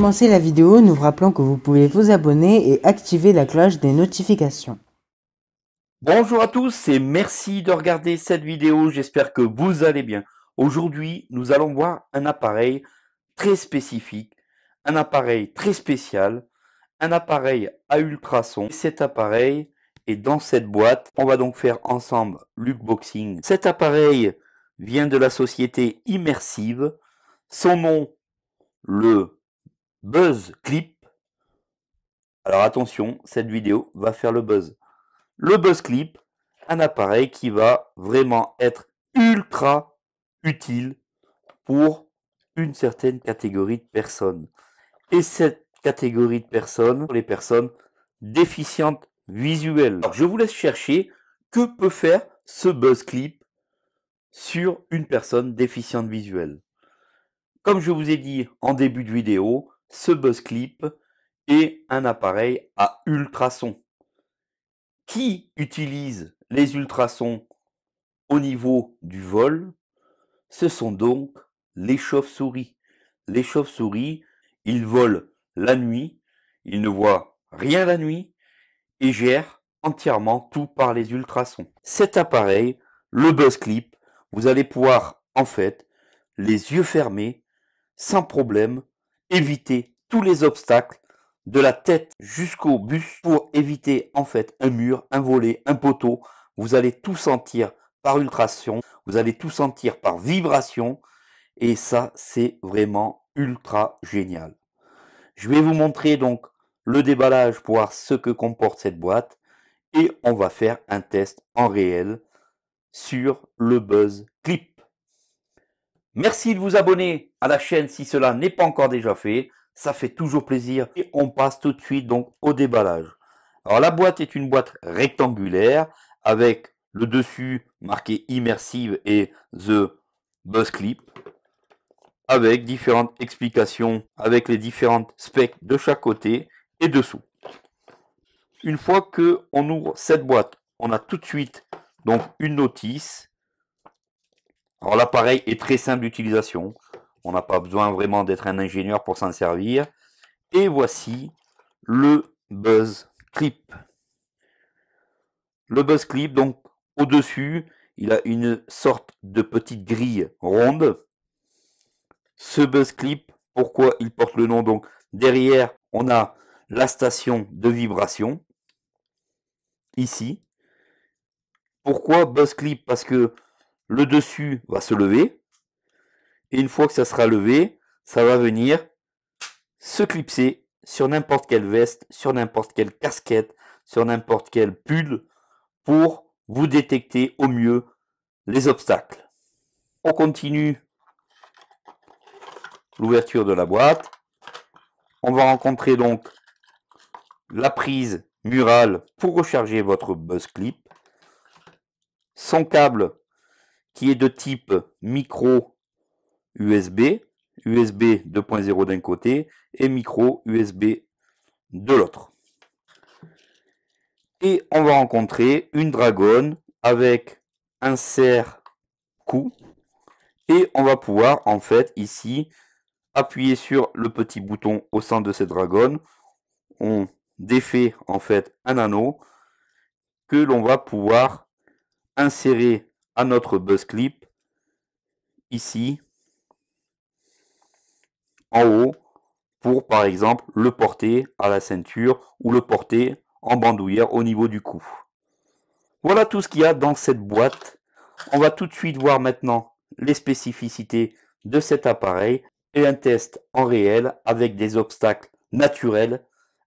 commencer la vidéo, nous vous rappelons que vous pouvez vous abonner et activer la cloche des notifications. Bonjour à tous et merci de regarder cette vidéo, j'espère que vous allez bien. Aujourd'hui, nous allons voir un appareil très spécifique, un appareil très spécial, un appareil à ultrasons. Cet appareil est dans cette boîte. On va donc faire ensemble boxing. Cet appareil vient de la société Immersive. Son nom, le Buzz clip. Alors attention, cette vidéo va faire le buzz. Le buzz clip, un appareil qui va vraiment être ultra utile pour une certaine catégorie de personnes. Et cette catégorie de personnes, les personnes déficientes visuelles. Alors je vous laisse chercher que peut faire ce buzz clip sur une personne déficiente visuelle. Comme je vous ai dit en début de vidéo, ce buzz clip et un appareil à ultrasons. Qui utilise les ultrasons au niveau du vol Ce sont donc les chauves-souris. Les chauves-souris, ils volent la nuit, ils ne voient rien la nuit et gèrent entièrement tout par les ultrasons. Cet appareil, le buzz clip, vous allez pouvoir en fait, les yeux fermés, sans problème, éviter tous les obstacles de la tête jusqu'au bus pour éviter en fait un mur, un volet, un poteau. Vous allez tout sentir par ultration, vous allez tout sentir par vibration et ça c'est vraiment ultra génial. Je vais vous montrer donc le déballage pour voir ce que comporte cette boîte et on va faire un test en réel sur le Buzz Merci de vous abonner à la chaîne si cela n'est pas encore déjà fait. Ça fait toujours plaisir. Et on passe tout de suite donc au déballage. Alors la boîte est une boîte rectangulaire avec le dessus marqué immersive et The Buzz Clip avec différentes explications, avec les différentes specs de chaque côté et dessous. Une fois que on ouvre cette boîte, on a tout de suite donc une notice alors l'appareil est très simple d'utilisation. On n'a pas besoin vraiment d'être un ingénieur pour s'en servir. Et voici le buzz clip. Le buzz clip, donc au-dessus, il a une sorte de petite grille ronde. Ce buzz clip, pourquoi il porte le nom Donc derrière, on a la station de vibration. Ici. Pourquoi buzz clip Parce que le dessus va se lever. Et une fois que ça sera levé, ça va venir se clipser sur n'importe quelle veste, sur n'importe quelle casquette, sur n'importe quel pull pour vous détecter au mieux les obstacles. On continue l'ouverture de la boîte. On va rencontrer donc la prise murale pour recharger votre buzz clip, son câble qui est de type micro USB, USB 2.0 d'un côté et micro USB de l'autre. Et on va rencontrer une dragonne avec un serre coup. Et on va pouvoir en fait ici appuyer sur le petit bouton au sein de cette dragonne. On défait en fait un anneau que l'on va pouvoir insérer notre buzz clip, ici, en haut, pour par exemple le porter à la ceinture ou le porter en bandoulière au niveau du cou. Voilà tout ce qu'il y a dans cette boîte. On va tout de suite voir maintenant les spécificités de cet appareil et un test en réel avec des obstacles naturels,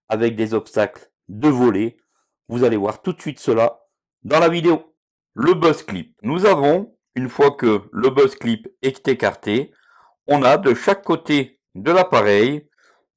avec des obstacles de volée, Vous allez voir tout de suite cela dans la vidéo. Le buzz clip. Nous avons, une fois que le buzz clip est écarté, on a de chaque côté de l'appareil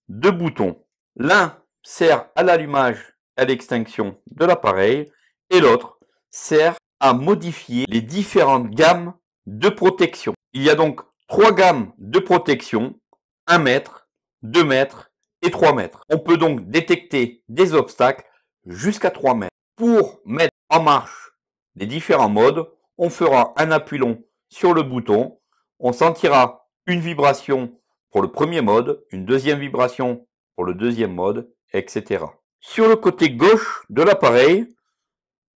deux boutons. L'un sert à l'allumage et à l'extinction de l'appareil et l'autre sert à modifier les différentes gammes de protection. Il y a donc trois gammes de protection, 1 mètre, 2 mètres et 3 mètres. On peut donc détecter des obstacles jusqu'à 3 mètres. Pour mettre en marche les différents modes, on fera un appui long sur le bouton, on sentira une vibration pour le premier mode, une deuxième vibration pour le deuxième mode, etc. Sur le côté gauche de l'appareil,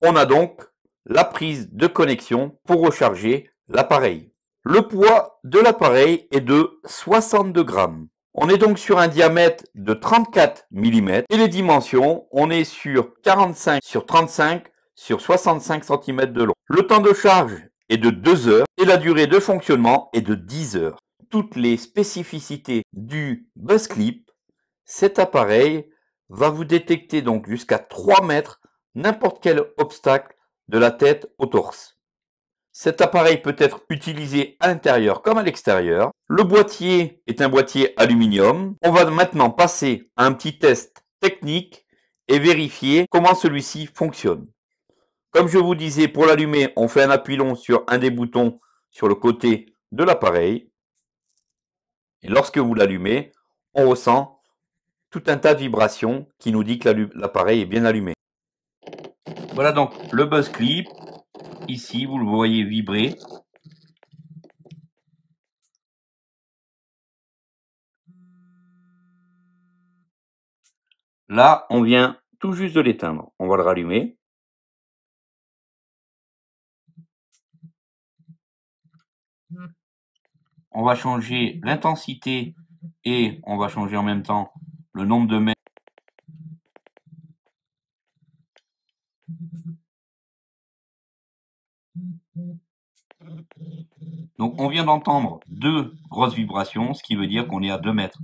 on a donc la prise de connexion pour recharger l'appareil. Le poids de l'appareil est de 62 grammes. On est donc sur un diamètre de 34 mm et les dimensions, on est sur 45 sur 35 sur 65 cm de long. Le temps de charge est de 2 heures et la durée de fonctionnement est de 10 heures. Toutes les spécificités du BuzzClip, cet appareil va vous détecter donc jusqu'à 3 mètres n'importe quel obstacle de la tête au torse. Cet appareil peut être utilisé à l'intérieur comme à l'extérieur. Le boîtier est un boîtier aluminium. On va maintenant passer à un petit test technique et vérifier comment celui-ci fonctionne. Comme je vous disais, pour l'allumer, on fait un appui long sur un des boutons sur le côté de l'appareil. Et lorsque vous l'allumez, on ressent tout un tas de vibrations qui nous dit que l'appareil est bien allumé. Voilà donc le buzz clip. Ici, vous le voyez vibrer. Là, on vient tout juste de l'éteindre. On va le rallumer. on va changer l'intensité et on va changer en même temps le nombre de mètres. Donc on vient d'entendre deux grosses vibrations, ce qui veut dire qu'on est à 2 mètres.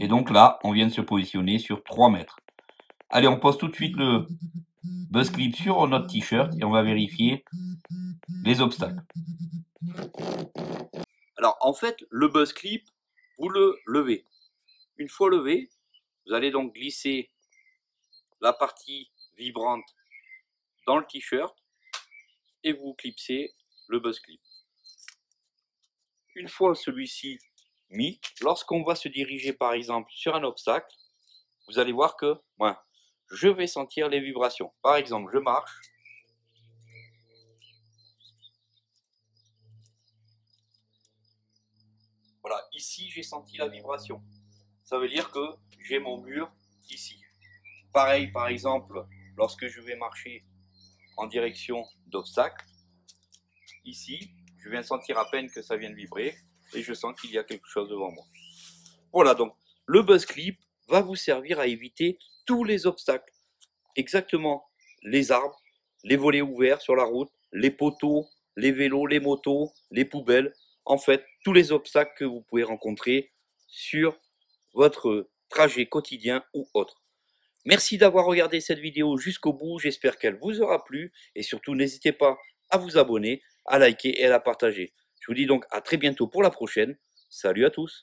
Et donc là, on vient de se positionner sur 3 mètres. Allez, on pose tout de suite le buzz clip sur notre t-shirt et on va vérifier les obstacles. Alors en fait, le buzz clip, vous le levez. Une fois levé, vous allez donc glisser la partie vibrante dans le t-shirt et vous clipsez le buzz clip. Une fois celui-ci mais lorsqu'on va se diriger par exemple sur un obstacle, vous allez voir que je vais sentir les vibrations. Par exemple, je marche. Voilà, ici j'ai senti la vibration. Ça veut dire que j'ai mon mur ici. Pareil, par exemple, lorsque je vais marcher en direction d'obstacle, ici, je viens sentir à peine que ça vient de vibrer et je sens qu'il y a quelque chose devant moi. Voilà, donc le buzz clip va vous servir à éviter tous les obstacles. Exactement les arbres, les volets ouverts sur la route, les poteaux, les vélos, les motos, les poubelles. En fait, tous les obstacles que vous pouvez rencontrer sur votre trajet quotidien ou autre. Merci d'avoir regardé cette vidéo jusqu'au bout. J'espère qu'elle vous aura plu. Et surtout, n'hésitez pas à vous abonner, à liker et à la partager. Je vous dis donc à très bientôt pour la prochaine. Salut à tous.